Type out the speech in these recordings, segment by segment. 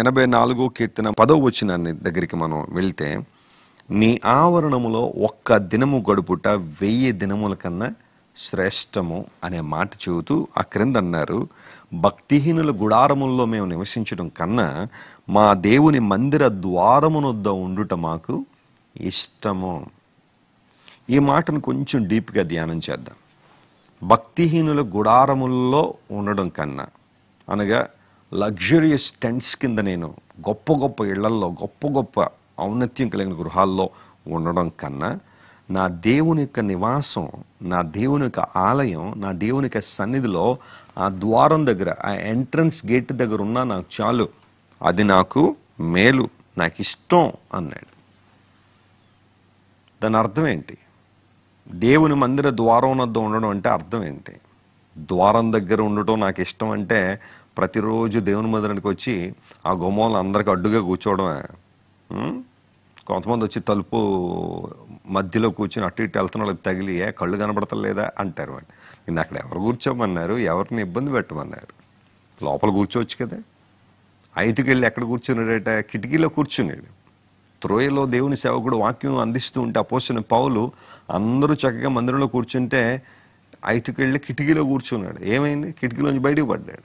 ఎనభై నాలుగో కీర్తన పదో వచ్చిన దగ్గరికి మనం వెళ్తే నీ ఆవరణములో ఒక్క దినము గడుపుట వెయ్యి దినముల కన్నా శ్రేష్టము అనే మాట చెబుతూ ఆ క్రింద అన్నారు భక్తిహీనుల గుడారముల్లో మేము నివసించడం కన్నా మా దేవుని మందిర ద్వారమునొద్ద ఉండుట మాకు ఇష్టము ఈ మాటను కొంచెం డీప్గా ధ్యానం చేద్దాం భక్తిహీనుల గుడారముల్లో ఉండడం కన్నా అనగా లగ్జరియస్ టెంట్స్ కింద నేను గొప్ప గొప్ప ఇళ్లల్లో గొప్ప గొప్ప ఔన్నత్యం కలిగిన గృహాల్లో ఉండడం కన్నా నా దేవుని యొక్క నివాసం నా దేవుని యొక్క ఆలయం నా దేవుని యొక్క సన్నిధిలో ఆ ద్వారం దగ్గర ఆ ఎంట్రన్స్ గేట్ దగ్గర ఉన్న నాకు చాలు అది నాకు మేలు నాకు ఇష్టం అన్నాడు దాని అర్థం ఏంటి దేవుని మందిర ద్వారం వద్ద ఉండడం అంటే అర్థం ఏంటి ద్వారం దగ్గర ఉండటం నాకు ఇష్టం అంటే ప్రతిరోజు దేవుని మందిరానికి వచ్చి ఆ గుమ్మంలో అందరికి అడ్డుగా కూర్చోవడమే కొంతమంది వచ్చి తలుపు మధ్యలో కూర్చుని అటు ఇటు వెళ్తున్న వాళ్ళకి తగిలి ఏ కళ్ళు కనబడతలేదా అంటారు అండి నేను అక్కడ ఎవరు కూర్చోమన్నారు ఎవరిని ఇబ్బంది పెట్టమన్నారు లోపల కూర్చోవచ్చు కదా ఐదుకెళ్ళి వెళ్ళి ఎక్కడ కూర్చున్నాడట కిటికీలో కూర్చున్నాడు త్రోయలో దేవుని సేవకుడు వాక్యం అందిస్తూ ఉంటే పోసిన పావులు అందరూ చక్కగా మందిరంలో కూర్చుంటే ఐదుకెళ్ళి కిటికీలో కూర్చున్నాడు ఏమైంది కిటికీలోంచి బయటకు పడ్డాడు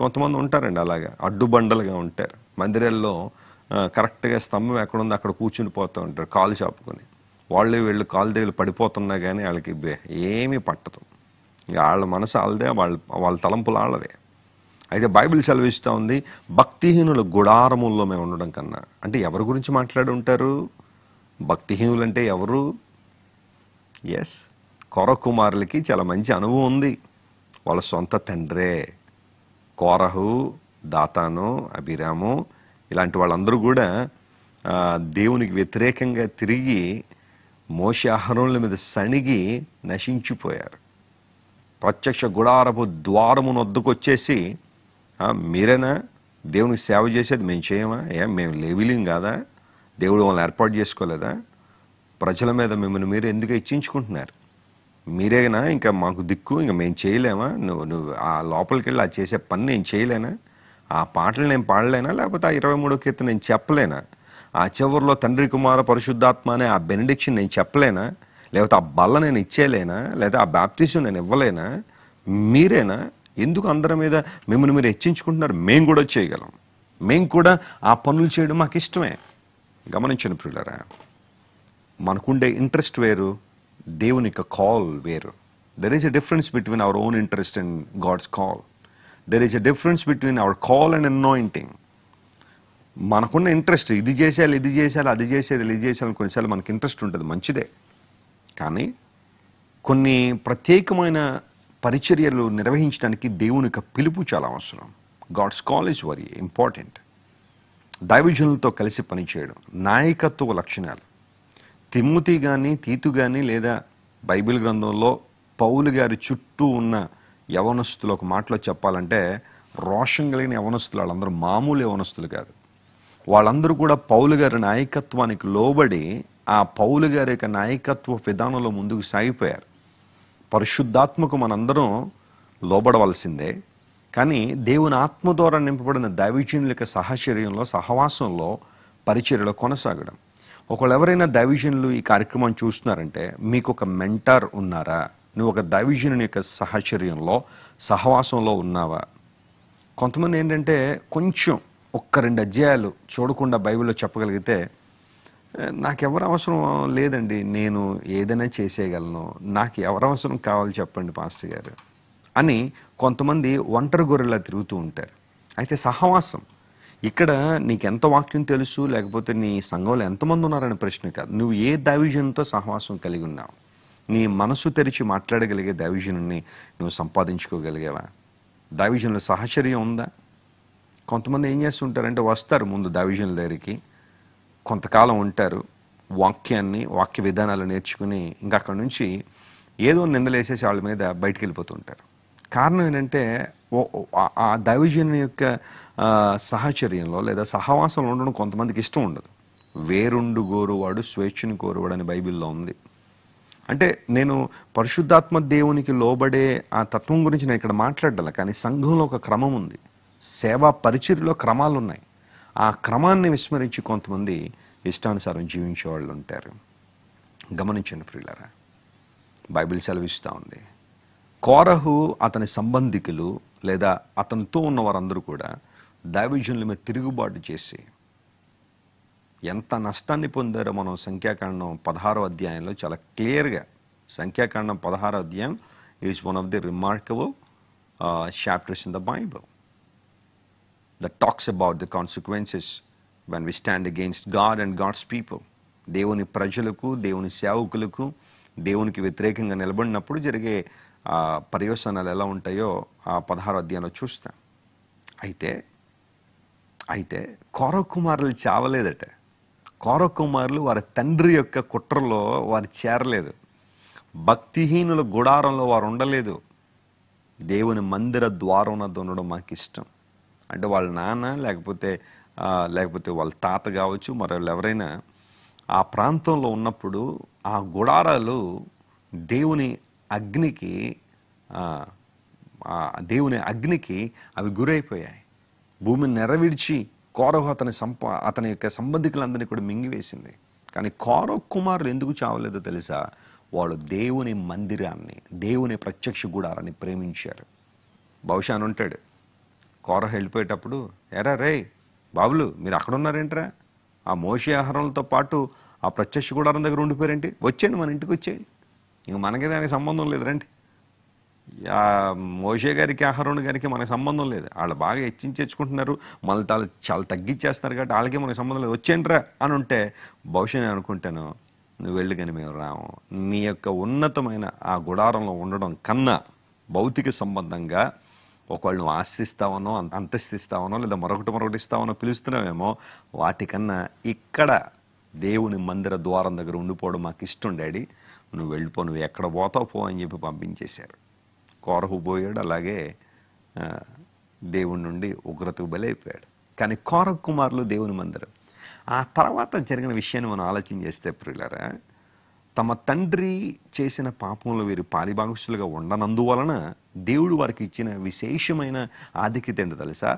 కొంతమంది ఉంటారండి అలాగా అడ్డుబండలుగా ఉంటారు మందిరాల్లో కరెక్ట్గా స్తంభం ఉందో అక్కడ కూర్చుని పోతూ ఉంటారు కాలు చాపుకొని వాళ్ళు వీళ్ళు కాలు దగ్గర పడిపోతున్నా కానీ వాళ్ళకి ఏమీ పట్టదు వాళ్ళ మనసు వాళ్ళదే వాళ్ళ వాళ్ళ తలంపులు వాళ్ళదే అయితే బైబిల్ సెలవిస్తూ ఉంది భక్తిహీనుల గుడారముల్లో మేము ఉండడం కన్నా అంటే ఎవరి గురించి మాట్లాడి ఉంటారు భక్తిహీనులు అంటే ఎవరు ఎస్ కోర కుమారులకి చాలా మంచి అనుభవం ఉంది వాళ్ళ సొంత తండ్రే కోరహు దాతాను అభిరాము ఇలాంటి వాళ్ళందరూ కూడా దేవునికి వ్యతిరేకంగా తిరిగి మోష ఆహరణల మీద సణిగి నశించిపోయారు ప్రత్యక్ష గుడారపు ద్వారమును వద్దకొచ్చేసి మీరేనా దేవునికి సేవ చేసేది మేము చేయమా ఏ మేము లేవిలిం కాదా దేవుడు వాళ్ళని ఏర్పాటు చేసుకోలేదా ప్రజల మీద మిమ్మల్ని మీరు ఎందుకు ఇచ్చించుకుంటున్నారు మీరేనా ఇంకా మాకు దిక్కు ఇంకా మేము చేయలేమా నువ్వు నువ్వు ఆ లోపలికి వెళ్ళి ఆ చేసే పని నేను చేయలేనా ఆ పాటలు నేను పాడలేనా లేకపోతే ఆ ఇరవై మూడో కీర్తన నేను చెప్పలేనా ఆ చివరిలో తండ్రి కుమార పరిశుద్ధాత్మ అనే ఆ బెనిడిక్షన్ నేను చెప్పలేనా లేకపోతే ఆ బల్ల నేను ఇచ్చేయలేనా లేదా ఆ బ్యాప్టిజం నేను ఇవ్వలేనా మీరేనా ఎందుకు అందరి మీద మిమ్మల్ని మీరు హెచ్చించుకుంటున్నారు మేము కూడా చేయగలం మేము కూడా ఆ పనులు చేయడం మాకు ఇష్టమే గమనించండి ప్రియులరా మనకుండే ఇంట్రెస్ట్ వేరు దేవుని యొక్క కాల్ వేరు there is a difference between our own interest and God's call there is a difference between our call and anointing మనకున్న ఇంట్రెస్ట్ ఇది చేసేయాలి ఇది చేసేయాలి అది చేసేది ఇది చేసేయాలి కొన్నిసార్లు మనకి ఇంట్రెస్ట్ ఉంటుంది మంచిదే కానీ కొన్ని ప్రత్యేకమైన పరిచర్యలు నిర్వహించడానికి దేవుని యొక్క పిలుపు చాలా అవసరం God's call is very important దైవజనులతో కలిసి పనిచేయడం నాయకత్వ లక్షణాలు తిమ్మతి కానీ తీతు కానీ లేదా బైబిల్ గ్రంథంలో పౌలు గారి చుట్టూ ఉన్న యవనస్తులు ఒక మాటలో చెప్పాలంటే రోషం కలిగిన యవనస్తులు వాళ్ళందరూ మామూలు యవనస్తులు కాదు వాళ్ళందరూ కూడా పౌలు గారి నాయకత్వానికి లోబడి ఆ పౌలు గారి యొక్క నాయకత్వ విధానంలో ముందుకు సాగిపోయారు పరిశుద్ధాత్మకు మనందరం లోబడవలసిందే కానీ దేవుని ఆత్మ ద్వారా నింపబడిన దైవజీనుల యొక్క సహచర్యంలో సహవాసంలో పరిచర్యలో కొనసాగడం ఒకళ్ళు ఎవరైనా దైవిజన్లు ఈ కార్యక్రమం చూస్తున్నారంటే మీకు ఒక మెంటార్ ఉన్నారా నువ్వు ఒక దైవిజన్ యొక్క సహచర్యంలో సహవాసంలో ఉన్నావా కొంతమంది ఏంటంటే కొంచెం ఒక్క రెండు అధ్యాయాలు చూడకుండా బైబిల్లో చెప్పగలిగితే నాకెవరు అవసరం లేదండి నేను ఏదైనా చేసేయగలను నాకు ఎవరు అవసరం కావాలి చెప్పండి పాస్టర్ గారు అని కొంతమంది ఒంటరి గొర్రెలా తిరుగుతూ ఉంటారు అయితే సహవాసం ఇక్కడ నీకు ఎంత వాక్యం తెలుసు లేకపోతే నీ సంఘంలో ఎంతమంది ఉన్నారనే ప్రశ్న కాదు నువ్వు ఏ దైవిజన్తో సహవాసం కలిగి ఉన్నావు నీ మనసు తెరిచి మాట్లాడగలిగే దైవిజనుని నువ్వు సంపాదించుకోగలిగావా దైవిజనుల సహచర్యం ఉందా కొంతమంది ఏం చేస్తుంటారంటే వస్తారు ముందు దైవిజనుల దగ్గరికి కొంతకాలం ఉంటారు వాక్యాన్ని వాక్య విధానాలు నేర్చుకుని ఇంకా అక్కడి నుంచి ఏదో నిందలేసేసి వాళ్ళ మీద బయటికి వెళ్ళిపోతుంటారు కారణం ఏంటంటే ఆ దైవజన్యం యొక్క సహచర్యంలో లేదా సహవాసంలో ఉండడం కొంతమందికి ఇష్టం ఉండదు వేరుండు గోరువాడు స్వేచ్ఛను కోరువాడు అని బైబిల్లో ఉంది అంటే నేను పరిశుద్ధాత్మ దేవునికి లోబడే ఆ తత్వం గురించి నేను ఇక్కడ మాట్లాడాలి కానీ సంఘంలో ఒక క్రమం ఉంది సేవా పరిచర్లో క్రమాలు ఉన్నాయి ఆ క్రమాన్ని విస్మరించి కొంతమంది ఇష్టానుసారం జీవించే వాళ్ళు ఉంటారు గమనించండి ప్రియులరా బైబిల్ సెలవిస్తూ ఉంది కోరహు అతని సంబంధికులు లేదా అతనితో ఉన్న వారందరూ కూడా దావిజనుల మీద తిరుగుబాటు చేసి ఎంత నష్టాన్ని పొందారో మనం సంఖ్యాకాండం పదహారో అధ్యాయంలో చాలా క్లియర్గా సంఖ్యాకాండం పదహారో అధ్యాయం is one of the remarkable chapters in the Bible the talks about the consequences when we stand against God and God's people దేవుని ప్రజలకు దేవుని సేవకులకు దేవునికి వ్యతిరేకంగా నిలబడినప్పుడు జరిగే ఆ పర్యవసనాలు ఎలా ఉంటాయో ఆ పదహారు అధ్యాయంలో చూస్తాం అయితే అయితే కుమారులు చావలేదట కుమారులు వారి తండ్రి యొక్క కుట్రలో వారు చేరలేదు భక్తిహీనుల గుడారంలో వారు ఉండలేదు దేవుని మందిర ద్వారం ఉండడం మాకు ఇష్టం అంటే వాళ్ళ నాన్న లేకపోతే లేకపోతే వాళ్ళ తాత కావచ్చు మరొకళ్ళు ఎవరైనా ఆ ప్రాంతంలో ఉన్నప్పుడు ఆ గుడారాలు దేవుని అగ్నికి దేవుని అగ్నికి అవి గురైపోయాయి భూమిని నెరవిడిచి కోరహు అతని సంప అతని యొక్క సంబంధికులందరినీ కూడా మింగివేసింది కానీ కోరో కుమారులు ఎందుకు చావలేదో తెలుసా వాళ్ళు దేవుని మందిరాన్ని దేవుని ప్రత్యక్ష గుడారాన్ని ప్రేమించారు బహుశా అని ఉంటాడు కోర వెళ్ళిపోయేటప్పుడు ఎరా రే బాబులు మీరు అక్కడ ఉన్నారేంట్రా ఆ మోషి ఆహారంతో పాటు ఆ ప్రత్యక్ష గుడారం దగ్గర ఉండిపోయారేంటి వచ్చేయండి మన ఇంటికి వచ్చేయండి ఇంక మనకి దానికి సంబంధం లేదు రండి మోషే గారికి అహరోన్ గారికి మనకి సంబంధం లేదు వాళ్ళు బాగా హెచ్చించేసుకుంటున్నారు మళ్ళీ వాళ్ళు చాలా తగ్గించేస్తున్నారు కాబట్టి వాళ్ళకి మనకి సంబంధం లేదు వచ్చేంట్రా అని ఉంటే బహుశా నేను అనుకుంటాను నువ్వు వెళ్ళి కానీ మేము రాము నీ యొక్క ఉన్నతమైన ఆ గుడారంలో ఉండడం కన్నా భౌతిక సంబంధంగా ఒకళ్ళు నువ్వు ఆశిస్తావనో అంతస్థిస్తావనో లేదా మరొకటి మరొకటి ఇస్తావనో పిలుస్తున్నావేమో వాటికన్నా ఇక్కడ దేవుని మందిర ద్వారం దగ్గర ఉండిపోవడం మాకు ఇష్టం డాడీ నువ్వు వెళ్ళిపో నువ్వు ఎక్కడ పోతావు పో అని చెప్పి పంపించేశారు కోరహు పోయాడు అలాగే దేవుడి నుండి ఉగ్రతకు బలైపోయాడు కానీ కోరహ కుమారులు దేవుని మందిరం ఆ తర్వాత జరిగిన విషయాన్ని మనం ఆలోచన చేస్తే ప్రియులరా తమ తండ్రి చేసిన పాపంలో వీరు పారిభాగస్సులుగా ఉండనందువలన దేవుడు వారికి ఇచ్చిన విశేషమైన ఆధిక్యత ఏంటో తెలుసా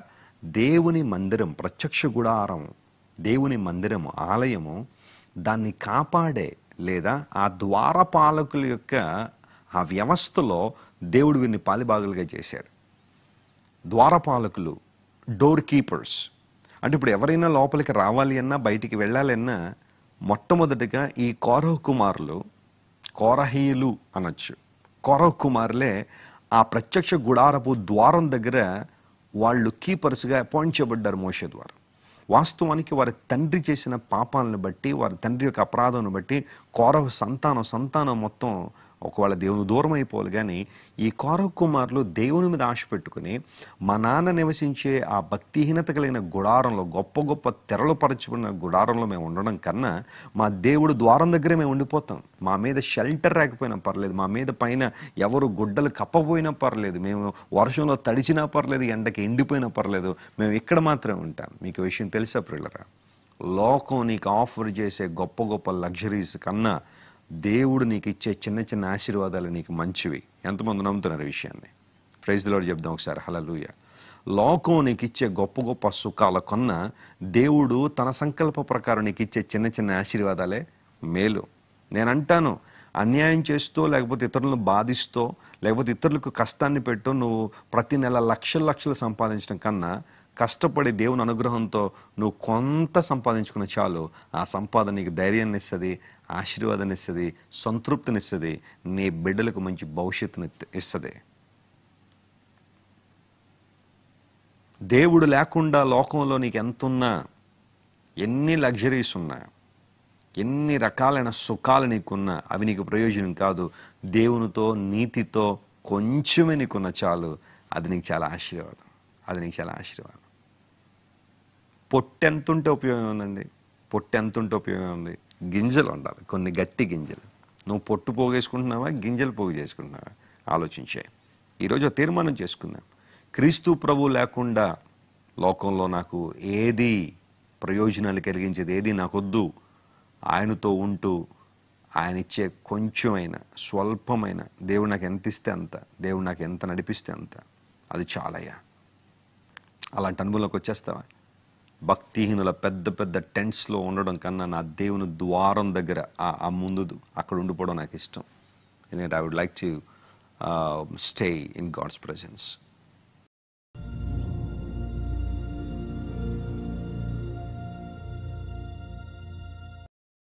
దేవుని మందిరం ప్రత్యక్ష గుడారం దేవుని మందిరము ఆలయము దాన్ని కాపాడే లేదా ఆ ద్వారపాలకుల యొక్క ఆ వ్యవస్థలో దేవుడు వీరిని పాలిభాగులుగా చేశాడు ద్వారపాలకులు డోర్ కీపర్స్ అంటే ఇప్పుడు ఎవరైనా లోపలికి రావాలి అన్నా బయటికి వెళ్ళాలన్నా మొట్టమొదటిగా ఈ కౌరవ కుమారులు కోరహీయులు అనొచ్చు కౌరవ కుమారులే ఆ ప్రత్యక్ష గుడారపు ద్వారం దగ్గర వాళ్ళు కీపర్స్గా అపాయింట్ చేయబడ్డారు మోషే ద్వారా వాస్తవానికి వారి తండ్రి చేసిన పాపాలను బట్టి వారి తండ్రి యొక్క అపరాధాన్ని బట్టి కౌరవ సంతానం సంతానం మొత్తం ఒకవేళ దేవుని దూరం అయిపోవాలి కానీ ఈ కౌరవ కుమారులు దేవుని మీద ఆశ పెట్టుకుని మా నాన్న నివసించే ఆ భక్తిహీనత కలిగిన గుడారంలో గొప్ప గొప్ప తెరలు పరచుకున్న గుడారంలో మేము ఉండడం కన్నా మా దేవుడు ద్వారం దగ్గరే మేము ఉండిపోతాం మా మీద షెల్టర్ రాకపోయినా పర్లేదు మా మీద పైన ఎవరు గుడ్డలు కప్పపోయినా పర్లేదు మేము వర్షంలో తడిచినా పర్లేదు ఎండకి ఎండిపోయినా పర్లేదు మేము ఇక్కడ మాత్రమే ఉంటాం మీకు విషయం తెలుసా ప్రిల్లరా లోకం నీకు ఆఫర్ చేసే గొప్ప గొప్ప లగ్జరీస్ కన్నా దేవుడు నీకు ఇచ్చే చిన్న చిన్న ఆశీర్వాదాలు నీకు మంచివి ఎంతమంది నమ్ముతున్నారు విషయాన్ని ప్రైజ్లో చెప్దాం ఒకసారి హలలుయ లోకం నీకు ఇచ్చే గొప్ప గొప్ప సుఖాల కొన్న దేవుడు తన సంకల్ప ప్రకారం నీకు ఇచ్చే చిన్న చిన్న ఆశీర్వాదాలే మేలు నేను అంటాను అన్యాయం చేస్తూ లేకపోతే ఇతరులను బాధిస్తూ లేకపోతే ఇతరులకు కష్టాన్ని పెట్టు నువ్వు ప్రతి నెల లక్షల లక్షలు సంపాదించడం కన్నా కష్టపడి దేవుని అనుగ్రహంతో నువ్వు కొంత సంపాదించుకున్న చాలు ఆ సంపాదన నీకు ధైర్యాన్ని ఇస్తుంది సంతృప్తిని సంతృప్తినిస్తుంది నీ బిడ్డలకు మంచి భవిష్యత్తుని ఇస్తుంది దేవుడు లేకుండా లోకంలో నీకు ఎంతున్నా ఎన్ని లగ్జరీస్ ఉన్నా ఎన్ని రకాలైన సుఖాలు నీకున్నా అవి నీకు ప్రయోజనం కాదు దేవునితో నీతితో కొంచెమే నీకున్న చాలు అది నీకు చాలా ఆశీర్వాదం అది నీకు చాలా ఆశీర్వాదం పొట్టెంతుంటే ఉపయోగం ఉందండి పొట్టెంతుంటే ఉపయోగం ఉంది గింజలు ఉండాలి కొన్ని గట్టి గింజలు నువ్వు పొట్టు పోగేసుకుంటున్నావా గింజలు పోగు చేసుకుంటున్నావా ఆలోచించే ఈరోజు తీర్మానం చేసుకుందాం క్రీస్తు ప్రభు లేకుండా లోకంలో నాకు ఏది ప్రయోజనాలు కలిగించేది ఏది నాకొద్దు ఆయనతో ఉంటూ ఆయన ఇచ్చే కొంచెమైన స్వల్పమైన దేవుడు నాకు ఎంత ఇస్తే అంత దేవుడు నాకు ఎంత నడిపిస్తే అంత అది చాలయ్యా అలాంటి అనుభవంలోకి వచ్చేస్తావా భక్తిహీనుల పెద్ద పెద్ద టెంట్స్లో ఉండడం కన్నా నా దేవుని ద్వారం దగ్గర ఆ ముందు అక్కడ ఉండిపోవడం నాకు ఇష్టం ఎందుకంటే I would like to stay in God's presence